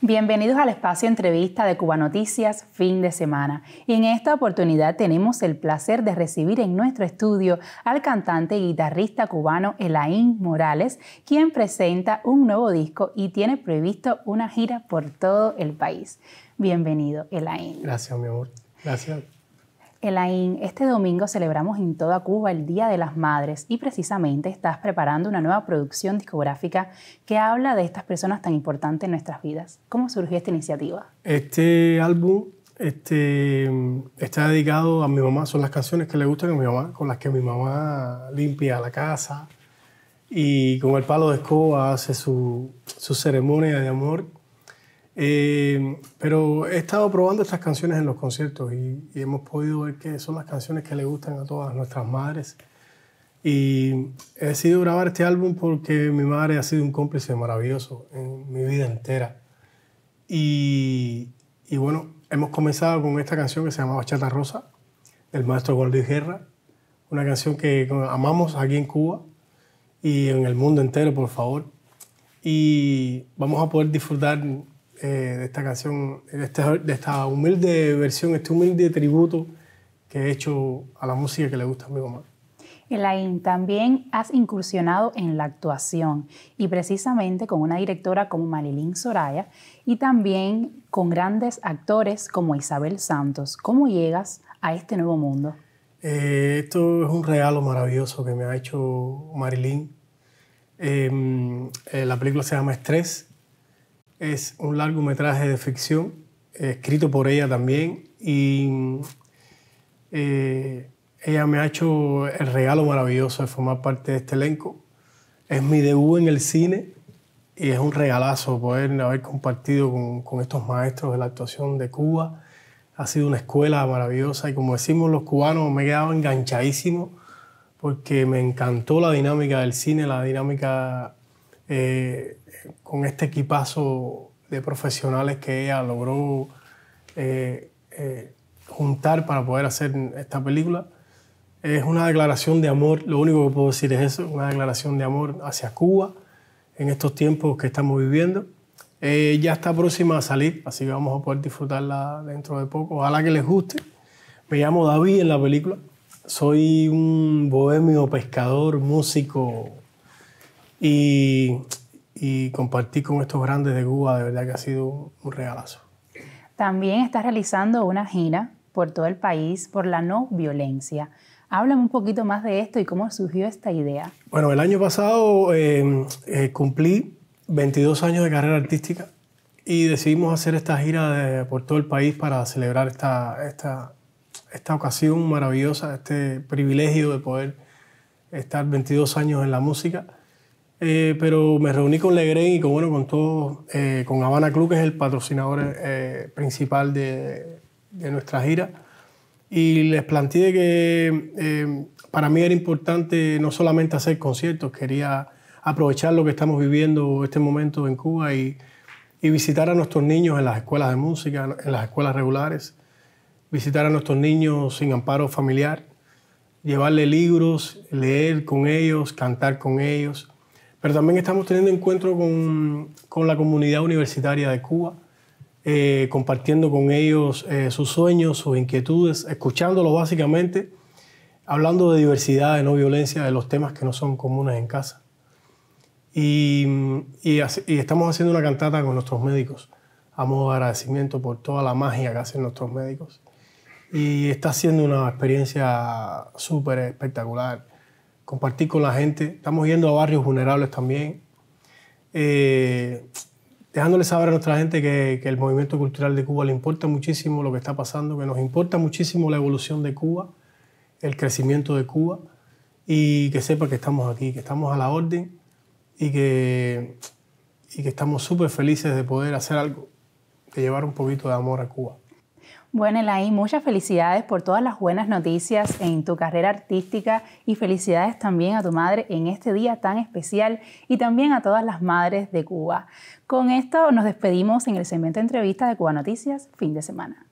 Bienvenidos al espacio entrevista de Cuba Noticias fin de semana. Y en esta oportunidad tenemos el placer de recibir en nuestro estudio al cantante y guitarrista cubano Elaín Morales, quien presenta un nuevo disco y tiene previsto una gira por todo el país. Bienvenido, Elaín. Gracias, mi amor. Gracias. Elaine, este domingo celebramos en toda Cuba el Día de las Madres y precisamente estás preparando una nueva producción discográfica que habla de estas personas tan importantes en nuestras vidas. ¿Cómo surgió esta iniciativa? Este álbum este, está dedicado a mi mamá, son las canciones que le gustan a mi mamá, con las que mi mamá limpia la casa y con el palo de escoba hace su, su ceremonia de amor eh, pero he estado probando estas canciones en los conciertos y, hemos podido ver que son las canciones que le gustan a todas nuestras madres. Y he decidido grabar este álbum porque mi madre ha sido un cómplice maravilloso en mi vida entera. Y, bueno, hemos comenzado con esta canción que se llama Bachata Rosa, del maestro y Guerra, una canción que amamos aquí en Cuba y en el mundo entero, por favor. Y vamos a poder disfrutar eh, de esta canción, de esta, humilde versión, este humilde tributo que he hecho a la música que le gusta a mi mamá. Elain, también has incursionado en la actuación y precisamente con una directora como Marilyn Soraya y también con grandes actores como Isabel Santos. ¿Cómo llegas a este nuevo mundo? Eh, esto es un regalo maravilloso que me ha hecho Marilyn. Em, eh, la película se llama Estrés es un largometraje de ficción, eh, escrito por ella también, y eh, ella me ha hecho el regalo maravilloso de formar parte de este elenco. Es mi debut en el cine y es un regalazo poder haber compartido con, con estos maestros de la actuación de Cuba. Ha sido una escuela maravillosa y como decimos los cubanos, me he quedado enganchadísimo porque me encantó la dinámica del cine, la dinámica eh, con este equipazo de profesionales que ella logró eh, eh, juntar para poder hacer esta película. Es una declaración de amor, lo único que puedo decir es eso, una declaración de amor hacia Cuba en estos tiempos que estamos viviendo. ya está próxima a salir, así que vamos a poder disfrutarla dentro de poco. Ojalá que les guste. Me llamo David en la película. Soy un bohemio, pescador, músico, y, compartir con estos grandes de Cuba, de verdad que ha sido un regalazo. También estás realizando una gira por todo el país por la no violencia. Háblame un poquito más de esto y cómo surgió esta idea. Bueno, el año pasado eh, eh, cumplí 22 años de carrera artística y decidimos hacer esta gira por todo el país para celebrar esta, esta, esta ocasión maravillosa, este privilegio de poder estar 22 años en la música. Eh, pero me reuní con Legren y con, bueno, con todo eh, con Habana Club, que es el patrocinador eh, principal de, nuestra gira. Y les planteé que para mí era importante no solamente hacer conciertos, quería aprovechar lo que estamos viviendo este momento en Cuba y, y visitar a nuestros niños en las escuelas de música, en las escuelas regulares, visitar a nuestros niños sin amparo familiar, llevarle libros, leer con ellos, cantar con ellos pero también estamos teniendo encuentros con, con la comunidad universitaria de Cuba, eh, compartiendo con ellos eh, sus sueños, sus inquietudes, escuchándolos básicamente, hablando de diversidad, de no violencia, de los temas que no son comunes en casa. Y, y, y estamos haciendo una cantata con nuestros médicos, a modo de agradecimiento por toda la magia que hacen nuestros médicos. Y está siendo una experiencia súper espectacular compartir con la gente. Estamos yendo a barrios vulnerables también, eh, dejándole saber a nuestra gente que, que, el movimiento cultural de Cuba le importa muchísimo lo que está pasando, que nos importa muchísimo la evolución de Cuba, el crecimiento de Cuba, y que sepa que estamos aquí, que estamos a la orden y que, y que estamos súper felices de poder hacer algo, de llevar un poquito de amor a Cuba. Bueno, Elaine, muchas felicidades por todas las buenas noticias en tu carrera artística y felicidades también a tu madre en este día tan especial y también a todas las madres de Cuba. Con esto nos despedimos en el segmento de entrevista de Cuba Noticias, fin de semana.